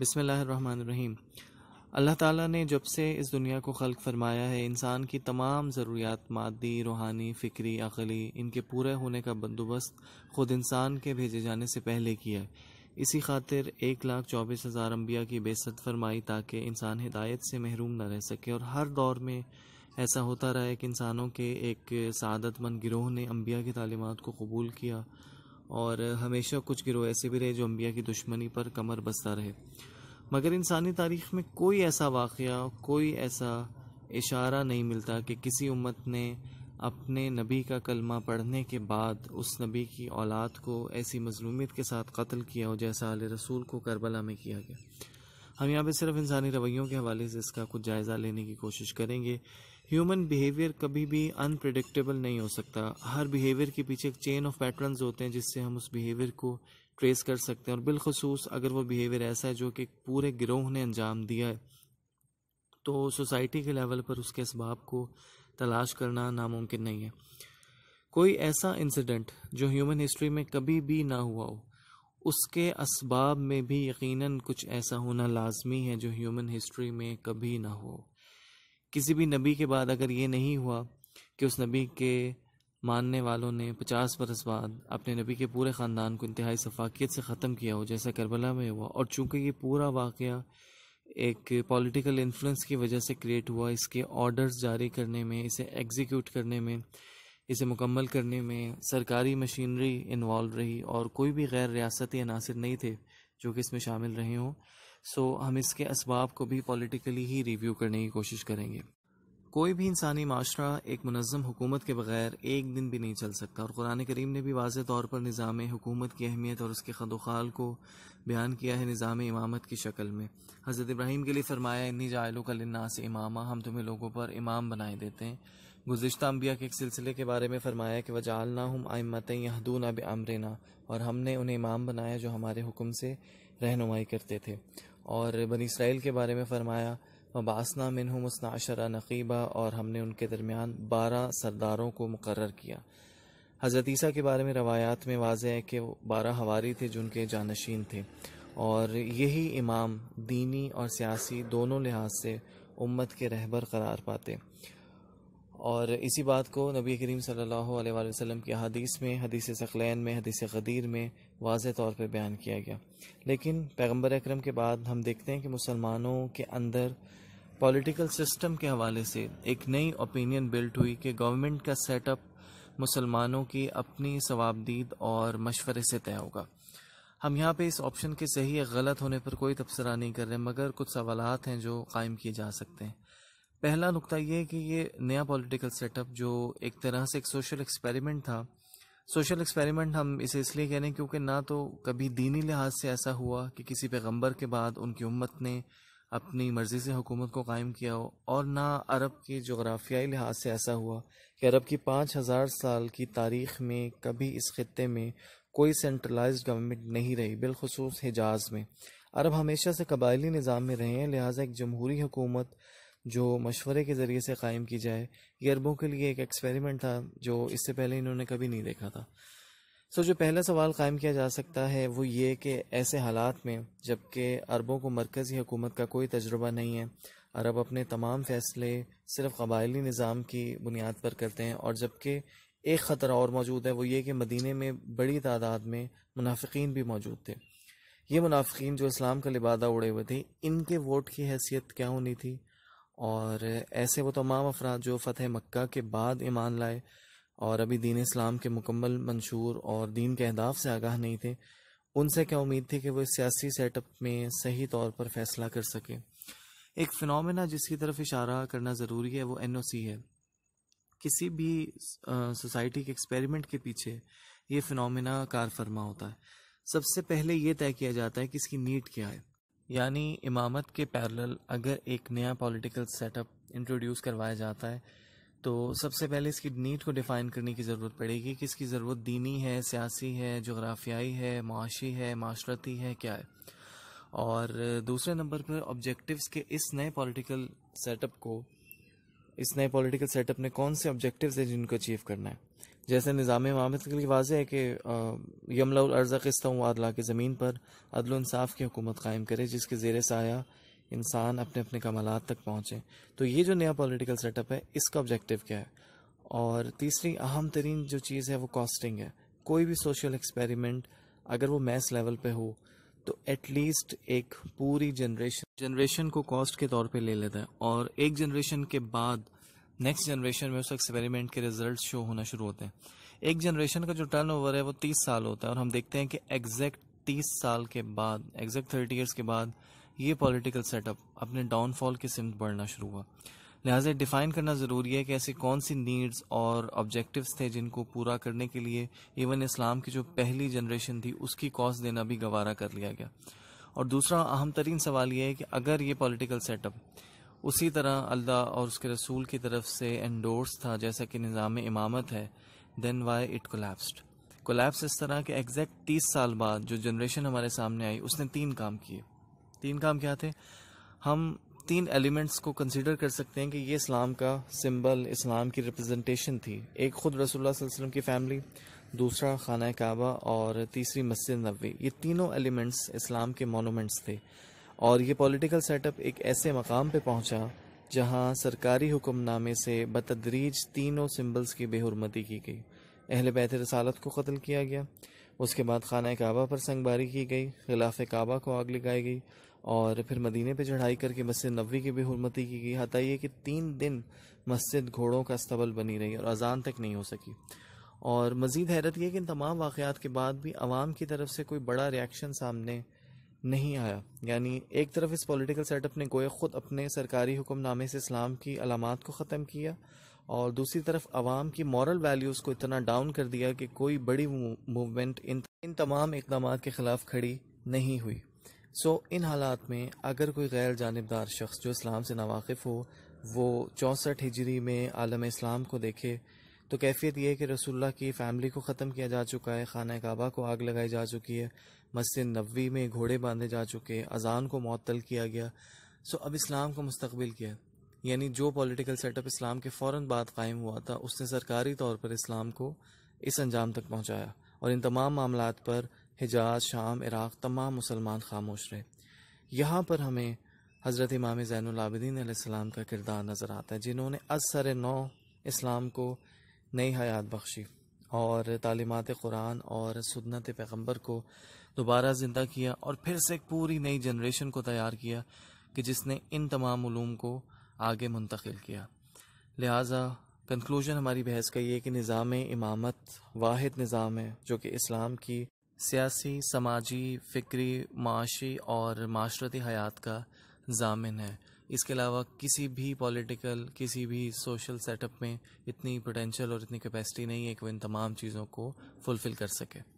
بسم اللہ الرحمن الرحیم اللہ تعالیٰ نے جب سے اس دنیا کو خلق فرمایا ہے انسان کی تمام ضروریات مادی روحانی فکری عقلی ان کے پورے ہونے کا بندوبست خود انسان کے بھیجے جانے سے پہلے کیا ہے اسی خاطر ایک لاکھ چوبیس ہزار انبیاء کی بے ست فرمائی تاکہ انسان ہدایت سے محروم نہ رہ سکے اور ہر دور میں ایسا ہوتا رہا کہ انسانوں کے ایک سعادت مند گروہ نے انبیاء کی تعلیمات کو قبول کیا اور ہمیشہ کچھ گروہ ایسے بھی رہے جو انبیاء کی دشمنی پر کمر بستہ رہے مگر انسانی تاریخ میں کوئی ایسا واقعہ کوئی ایسا اشارہ نہیں ملتا کہ کسی امت نے اپنے نبی کا کلمہ پڑھنے کے بعد اس نبی کی اولاد کو ایسی مظلومیت کے ساتھ قتل کیا ہو جیسا علیہ رسول کو کربلا میں کیا گیا ہم یہاں پہ صرف انسانی رویوں کے حوالے سے اس کا کچھ جائزہ لینے کی کوشش کریں گے ہیومن بیہیویئر کبھی بھی ان نہیں ہو سکتا ہر بیہیویئر کے پیچھے ایک چین آف پیٹرنز ہوتے ہیں جس سے ہم اس بیہیویئر کو ٹریس کر سکتے ہیں اور بالخصوص اگر وہ بیہیویئر ایسا ہے جو کہ پورے گروہ نے انجام دیا ہے تو سوسائٹی کے لیول پر اس کے اسباب کو تلاش کرنا ناممکن نہیں ہے کوئی ایسا انسیڈنٹ جو ہیومن ہسٹری میں کبھی بھی نہ ہوا ہو اس کے اسباب میں بھی یقیناً کچھ ایسا ہونا لازمی ہے جو ہیومن ہسٹری میں کبھی نہ ہو کسی بھی نبی کے بعد اگر یہ نہیں ہوا کہ اس نبی کے ماننے والوں نے پچاس برس بعد اپنے نبی کے پورے خاندان کو انتہائی صفاقیت سے ختم کیا ہو جیسا کربلا میں ہوا اور چونکہ یہ پورا واقعہ ایک پولیٹیکل انفلوئنس کی وجہ سے کریٹ ہوا اس کے آرڈرز جاری کرنے میں اسے ایگزیکیوٹ کرنے میں اسے مکمل کرنے میں سرکاری مشینری انوالو رہی اور کوئی بھی غیر ریاستی عناصر نہیں تھے جو کہ اس میں شامل رہے ہوں سو ہم اس کے اسباب کو بھی پولیٹیکلی ہی ریویو کرنے کی کوشش کریں گے کوئی بھی انسانی معاشرہ ایک منظم حکومت کے بغیر ایک دن بھی نہیں چل سکتا اور قرآن کریم نے بھی واضح طور پر نظام حکومت کی اہمیت اور اس کے خد و خال کو بیان کیا ہے نظام امامت کی شکل میں حضرت ابراہیم کے لیے فرمایا انی جائلوں کا لناس امامہ ہم تمہیں لوگوں پر امام بنائے دیتے ہیں گزشتہ انبیاء کے ایک سلسلے کے بارے میں فرمایا کہ وجالنا ہم آئمت یادون اب امرنا اور ہم نے انہیں امام بنایا جو ہمارے حکم سے رہنمائی کرتے تھے اور بنی اسرائیل کے بارے میں فرمایا وباسنا منہ مسنا اعشرہ نقیبہ اور ہم نے ان کے درمیان بارہ سرداروں کو مقرر کیا حضرت عیسیٰ کے بارے میں روایات میں واضح ہے کہ وہ بارہ ہواری تھے جن کے جانشین تھے اور یہی امام دینی اور سیاسی دونوں لحاظ سے امت کے رہبر قرار پاتے اور اسی بات کو نبی کریم صلی اللہ علیہ وآلہ وسلم کی حدیث میں حدیث ثقلین میں حدیث قدیر میں واضح طور پہ بیان کیا گیا لیکن پیغمبر اکرم کے بعد ہم دیکھتے ہیں کہ مسلمانوں کے اندر پولیٹیکل سسٹم کے حوالے سے ایک نئی اوپینین بلٹ ہوئی کہ گورنمنٹ کا سیٹ اپ مسلمانوں کی اپنی ثوابدید اور مشورے سے طے ہوگا ہم یہاں پہ اس آپشن کے صحیح یا غلط ہونے پر کوئی تبصرہ نہیں کر رہے مگر کچھ سوالات ہیں جو قائم کیے جا سکتے ہیں پہلا نقطہ یہ ہے کہ یہ نیا پولیٹیکل سیٹ اپ جو ایک طرح سے ایک سوشل ایکسپیریمنٹ تھا سوشل ایکسپیریمنٹ ہم اسے اس لیے کہہ رہے ہیں کیونکہ نہ تو کبھی دینی لحاظ سے ایسا ہوا کہ کسی پیغمبر کے بعد ان کی امت نے اپنی مرضی سے حکومت کو قائم کیا ہو اور نہ عرب کے جغرافیائی لحاظ سے ایسا ہوا کہ عرب کی پانچ ہزار سال کی تاریخ میں کبھی اس خطے میں کوئی سینٹرلائزڈ گورنمنٹ نہیں رہی بالخصوص حجاز میں عرب ہمیشہ سے قبائلی نظام میں رہے ہیں لہٰذا ایک جمہوری حکومت جو مشورے کے ذریعے سے قائم کی جائے یہ عربوں کے لیے ایک ایکسپیریمنٹ تھا جو اس سے پہلے انہوں نے کبھی نہیں دیکھا تھا so جو پہلا سوال قائم کیا جا سکتا ہے وہ یہ کہ ایسے حالات میں جب کہ کو مرکزی حکومت کا کوئی تجربہ نہیں ہے عرب اپنے تمام فیصلے صرف قبائلی نظام کی بنیاد پر کرتے ہیں اور جبکہ ایک خطرہ اور موجود ہے وہ یہ کہ مدینہ میں بڑی تعداد میں منافقین بھی موجود تھے یہ منافقین جو اسلام کا لبادہ اڑے ہوئے تھے ان کے ووٹ کی حیثیت کیا ہونی تھی اور ایسے وہ تمام افراد جو فتح مکہ کے بعد ایمان لائے اور ابھی دین اسلام کے مکمل منشور اور دین کے اہداف سے آگاہ نہیں تھے ان سے کیا امید تھی کہ وہ اس سیاسی سیٹ اپ میں صحیح طور پر فیصلہ کر سکیں ایک فنومنا جس کی طرف اشارہ کرنا ضروری ہے وہ این او سی ہے کسی بھی سوسائٹی کے ایکسپیریمنٹ کے پیچھے یہ فنومنا کار فرما ہوتا ہے سب سے پہلے یہ طے کیا جاتا ہے کہ اس کی نیٹ کیا ہے یعنی امامت کے پیرلل اگر ایک نیا پولیٹیکل سیٹ اپ انٹروڈیوس کروایا جاتا ہے تو سب سے پہلے اس کی نیڈ کو ڈیفائن کرنے کی ضرورت پڑے گی کہ اس کی ضرورت دینی ہے سیاسی ہے جغرافیائی ہے معاشی ہے معاشرتی ہے کیا ہے اور دوسرے نمبر پر آبجیکٹیوز کے اس نئے پولیٹیکل سیٹ اپ کو اس نئے پولیٹیکل سیٹ اپ نے کون سے آبجیکٹیوز ہیں جن کو اچیو کرنا ہے جیسے نظام امامت کے لیے واضح ہے کہ یملا الرض قسطہ ہوں عدلا کے زمین پر عدل انصاف کی حکومت قائم کرے جس کے زیر سایہ انسان اپنے اپنے کمالات تک پہنچے تو یہ جو نیا پولیٹیکل سیٹ اپ ہے اس کا آبجیکٹیو کیا ہے اور تیسری اہم ترین جو چیز ہے وہ کاسٹنگ ہے کوئی بھی سوشل ایکسپیریمنٹ اگر وہ میس لیول پہ ہو تو ایٹ لیسٹ ایک پوری جنریشن جنریشن کو کاسٹ کے طور پہ لے لیتا ہے اور ایک جنریشن کے بعد نیکسٹ جنریشن میں اس ایکسپیریمنٹ کے ریزلٹ شو ہونا شروع ہوتے ہیں ایک جنریشن کا جو ٹرن اوور ہے وہ تیس سال ہوتا ہے اور ہم دیکھتے ہیں کہ ایگزیکٹ تیس سال کے بعد ایگزیکٹ تھرٹی ایئرس کے بعد یہ پولیٹیکل سیٹ اپ اپنے ڈاؤن فال کی سمت بڑھنا شروع ہوا لہٰذا ڈیفائن کرنا ضروری ہے کہ ایسی کون سی نیڈز اور آبجیکٹیوز تھے جن کو پورا کرنے کے لیے ایون اسلام کی جو پہلی جنریشن تھی اس کی کاسٹ دینا بھی گوارہ کر لیا گیا اور دوسرا اہم ترین سوال یہ ہے کہ اگر یہ پولیٹیکل سیٹ اپ اسی طرح اللہ اور اس کے رسول کی طرف سے انڈورس تھا جیسا کہ نظام امامت ہے دین وائی اٹ کولیپسڈ کولیپس اس طرح کہ ایگزیکٹ تیس سال بعد جو جنریشن ہمارے سامنے آئی اس نے تین کام کیے تین کام کیا تھے ہم تین ایلیمنٹس کو کنسیڈر کر سکتے ہیں کہ یہ اسلام کا سمبل اسلام کی ریپرزنٹیشن تھی ایک خود رسول اللہ علیہ وسلم کی فیملی دوسرا خانہ کعبہ اور تیسری مسجد نبوی یہ تینوں ایلیمنٹس اسلام کے مونومنٹس تھے اور یہ پولیٹیکل سیٹ اپ ایک ایسے مقام پہ پہنچا جہاں سرکاری حکم نامے سے بتدریج تینوں سمبلز کی بے حرمتی کی گئی اہل بیت رسالت کو قتل کیا گیا اس کے بعد خانہ کعبہ پر سنگ باری کی گئی خلاف کعبہ کو آگ لگائی گئی اور پھر مدینے پہ چڑھائی کر کے مسجد نبوی کی بھی حرمتی کی گئی حتیٰ یہ کہ تین دن مسجد گھوڑوں کا استبل بنی رہی اور اذان تک نہیں ہو سکی اور مزید حیرت یہ کہ ان تمام واقعات کے بعد بھی عوام کی طرف سے کوئی بڑا ریاکشن سامنے نہیں آیا یعنی ایک طرف اس پولیٹیکل سیٹ اپ نے گوئے خود اپنے سرکاری حکم نامے سے اسلام کی علامات کو ختم کیا اور دوسری طرف عوام کی مورل ویلیوز کو اتنا ڈاؤن کر دیا کہ کوئی بڑی موومنٹ ان تمام اقدامات کے خلاف کھڑی نہیں ہوئی سو ان حالات میں اگر کوئی غیر جانبدار شخص جو اسلام سے ناواقف ہو وہ چونسٹھ ہجری میں عالم اسلام کو دیکھے تو کیفیت یہ ہے کہ رسول اللہ کی فیملی کو ختم کیا جا چکا ہے خانہ کعبہ کو آگ لگائی جا چکی ہے مسجد نبوی میں گھوڑے باندھے جا چکے اذان کو معطل کیا گیا سو اب اسلام کو مستقبل کیا یعنی جو پولیٹیکل سیٹ اپ اسلام کے فوراً بعد قائم ہوا تھا اس نے سرکاری طور پر اسلام کو اس انجام تک پہنچایا اور ان تمام معاملات پر حجاز شام عراق تمام مسلمان خاموش رہے یہاں پر ہمیں حضرت امام زین العابدین علیہ السلام کا کردار نظر آتا ہے جنہوں نے از سر نو اسلام کو نئی حیات بخشی اور تعلیمات قرآن اور سنت پیغمبر کو دوبارہ زندہ کیا اور پھر سے ایک پوری نئی جنریشن کو تیار کیا کہ جس نے ان تمام علوم کو آگے منتقل کیا لہٰذا کنکلوژن ہماری بحث کا یہ کہ نظام امامت واحد نظام ہے جو کہ اسلام کی سیاسی سماجی فکری معاشی اور معاشرتی حیات کا ضامن ہے اس کے علاوہ کسی بھی پولیٹیکل کسی بھی سوشل سیٹ اپ میں اتنی پوٹینشیل اور اتنی کیپیسٹی نہیں ہے کہ وہ ان تمام چیزوں کو فلفل کر سکے